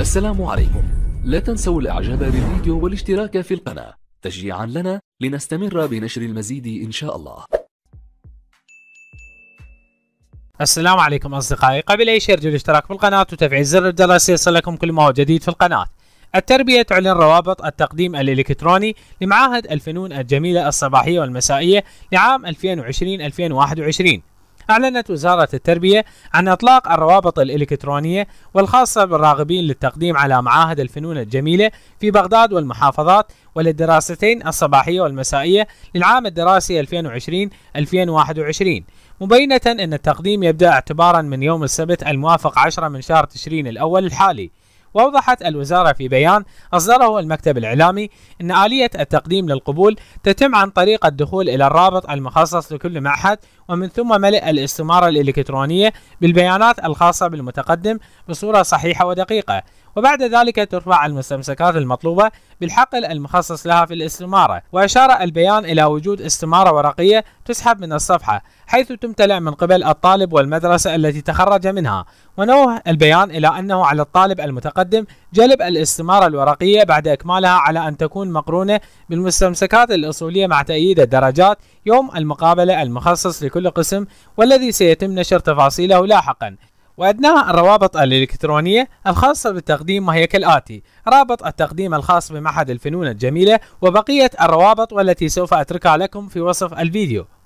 السلام عليكم لا تنسوا الاعجاب بالفيديو والاشتراك في القناة تشجيعا لنا لنستمر بنشر المزيد ان شاء الله السلام عليكم اصدقائي قبل اي شيء ارجو الاشتراك القناة وتفعيل زر الجرس ليصلكم كل ما هو جديد في القناة التربية تعلن روابط التقديم الإلكتروني لمعاهد الفنون الجميلة الصباحية والمسائية لعام 2020-2021 أعلنت وزارة التربية عن إطلاق الروابط الإلكترونية والخاصة بالراغبين للتقديم على معاهد الفنون الجميلة في بغداد والمحافظات وللدراستين الصباحية والمسائية للعام الدراسي 2020-2021 مبينة أن التقديم يبدأ اعتبارا من يوم السبت الموافق 10 من شهر تشرين الأول الحالي وأوضحت الوزارة في بيان أصدره المكتب الإعلامي أن آلية التقديم للقبول تتم عن طريق الدخول إلى الرابط المخصص لكل معهد ومن ثم ملء الاستمارة الإلكترونية بالبيانات الخاصة بالمتقدم بصورة صحيحة ودقيقة وبعد ذلك ترفع المستمسكات المطلوبة بالحقل المخصص لها في الاستمارة وأشار البيان إلى وجود استمارة ورقية تسحب من الصفحة حيث تمتلئ من قبل الطالب والمدرسة التي تخرج منها ونوه البيان إلى أنه على الطالب المتقدم جلب الاستمارة الورقية بعد إكمالها على أن تكون مقرونة بالمستمسكات الأصولية مع تأييد الدرجات يوم المقابلة المخصص لكل قسم والذي سيتم نشر تفاصيله لاحقا وأدناها الروابط الإلكترونية الخاصة بالتقديم وهي كالآتي رابط التقديم الخاص بمعهد الفنون الجميلة وبقية الروابط والتي سوف أتركها لكم في وصف الفيديو